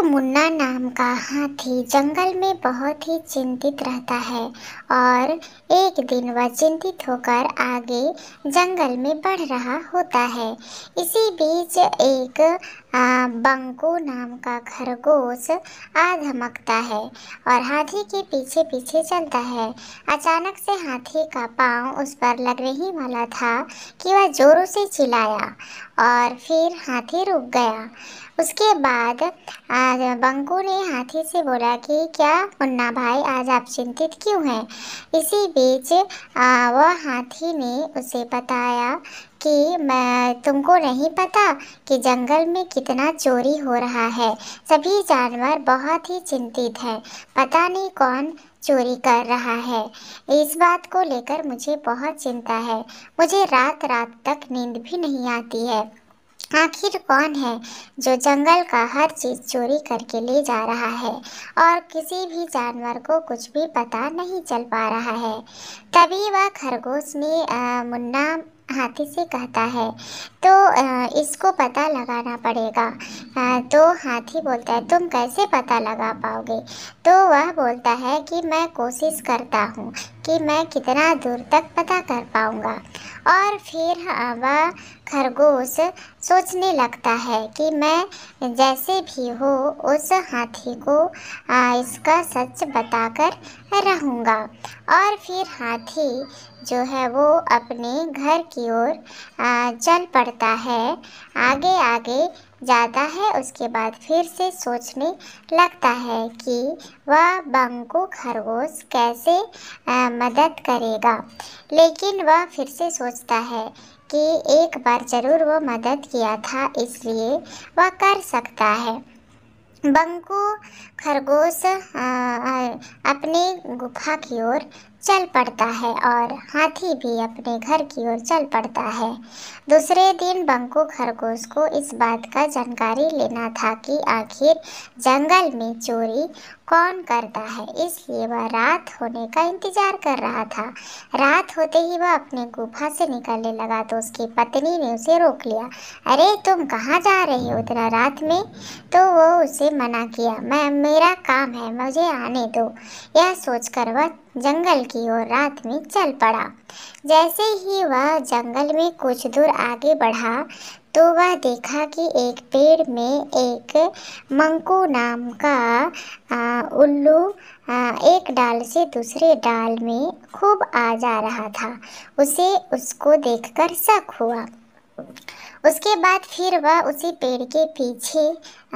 एक मुन्ना नाम का हाथी जंगल में बहुत ही चिंतित रहता है और एक दिन वह चिंतित होकर आगे जंगल में बढ़ रहा होता है इसी बीच एक बंको नाम का खरगोश आ धमकता है और हाथी के पीछे पीछे चलता है अचानक से हाथी का पांव उस पर लगने ही वाला था कि वह जोरों से चिल्लाया और फिर हाथी रुक गया उसके बाद बंकू ने हाथी से बोला कि क्या मुन्ना भाई आज आप चिंतित क्यों हैं इसी बीच वह हाथी ने उसे बताया कि मैं तुमको नहीं पता कि जंगल में कितना चोरी हो रहा है सभी जानवर बहुत ही चिंतित हैं पता नहीं कौन चोरी कर रहा है इस बात को लेकर मुझे बहुत चिंता है मुझे रात रात तक नींद भी नहीं आती है आखिर कौन है जो जंगल का हर चीज़ चोरी करके ले जा रहा है और किसी भी जानवर को कुछ भी पता नहीं चल पा रहा है तभी वह खरगोश ने आ, मुन्ना हाथी से कहता है तो इसको पता लगाना पड़ेगा तो हाथी बोलता है तुम कैसे पता लगा पाओगे तो वह बोलता है कि मैं कोशिश करता हूँ कि मैं कितना दूर तक पता कर पाऊँगा और फिर वह खरगोश सोचने लगता है कि मैं जैसे भी हो उस हाथी को इसका सच बताकर रहूँगा और फिर हाथी जो है वो अपने घर की की ओर चल पड़ता है आगे आगे जाता है उसके बाद फिर से सोचने लगता है कि वह बंकू खरगोश कैसे मदद करेगा लेकिन वह फिर से सोचता है कि एक बार ज़रूर वो मदद किया था इसलिए वह कर सकता है बंकू खरगोश अपनी गुफा की ओर चल पड़ता है और हाथी भी अपने घर की ओर चल पड़ता है दूसरे दिन बंकू खरगोश को इस बात का जानकारी लेना था कि आखिर जंगल में चोरी कौन करता है इसलिए वह रात होने का इंतजार कर रहा था रात होते ही वह अपने गुफा से निकलने लगा तो उसकी पत्नी ने उसे रोक लिया अरे तुम कहाँ जा रहे हो इतना रात में तो वो उसे मना किया मैं मेरा काम है मुझे आने दो यह सोचकर वह जंगल की ओर रात में चल पड़ा जैसे ही वह जंगल में कुछ दूर आगे बढ़ा तो वह देखा कि एक पेड़ में एक मंकू नाम का आ, उल्लू आ, एक डाल से दूसरे डाल में खूब आ जा रहा था उसे उसको देखकर शक हुआ उसके बाद फिर वह उसी पेड़ के पीछे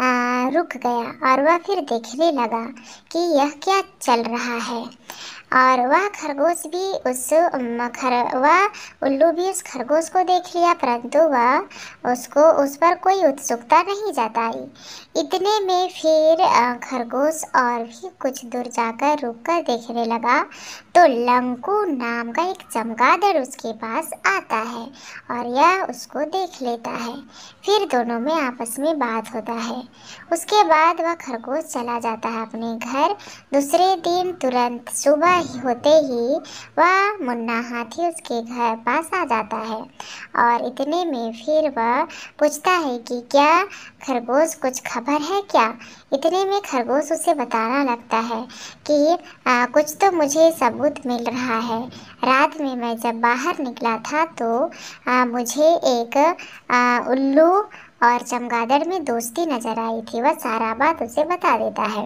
आ, रुक गया और वह फिर देखने लगा कि यह क्या चल रहा है और वह खरगोश भी उस खर वह उल्लू भी उस खरगोश को देख लिया परंतु वह उसको उस पर कोई उत्सुकता नहीं जताई इतने में फिर खरगोश और भी कुछ दूर जाकर रुक कर देखने लगा तो लंकू नाम का एक चमगादड़ उसके पास आता है और यह उसको देख लेता है फिर दोनों में आपस में बात होता है उसके बाद वह खरगोश चला जाता है अपने घर दूसरे दिन तुरंत सुबह ही होते ही वह मुन्ना हाथी उसके घर पास आ जाता है और इतने में फिर वह पूछता है कि क्या खरगोश कुछ खबर है क्या इतने में खरगोश उसे बताना लगता है कि आ, कुछ तो मुझे सब सबूत मिल रहा है रात में मैं जब बाहर निकला था तो आ, मुझे एक आ, उल्लू और चमगादड़ में दोस्ती नज़र आई थी वह सारा बात उसे बता देता है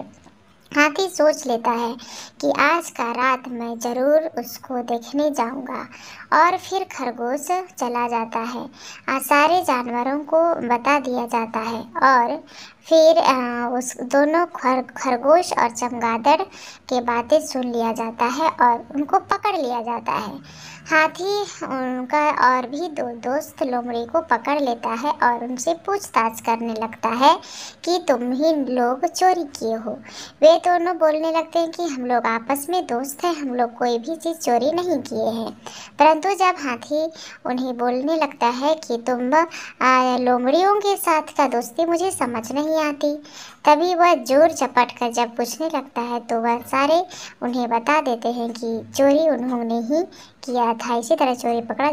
हाथी सोच लेता है कि आज का रात मैं ज़रूर उसको देखने जाऊंगा और फिर खरगोश चला जाता है सारे जानवरों को बता दिया जाता है और फिर उस दोनों खर खरगोश और चमगादड़ के बातें सुन लिया जाता है और उनको पकड़ लिया जाता है हाथी उनका और भी दो दोस्त लोमड़ी को पकड़ लेता है और उनसे पूछताछ करने लगता है कि तुम ही लोग चोरी किए हो वे दोनों बोलने लगते हैं कि हम लोग आपस में दोस्त हैं हम लोग कोई भी चीज़ चोरी नहीं किए हैं परंतु जब हाथी उन्हें बोलने लगता है कि तुम लोमड़ियों के साथ का दोस्ती मुझे समझ नहीं नहीं आती तभी वह जोर चपट कर जब पूछने लगता है तो वह सारे उन्हें बता देते हैं कि चोरी उन्होंने ही किया था इसी तरह चोरी पकड़ा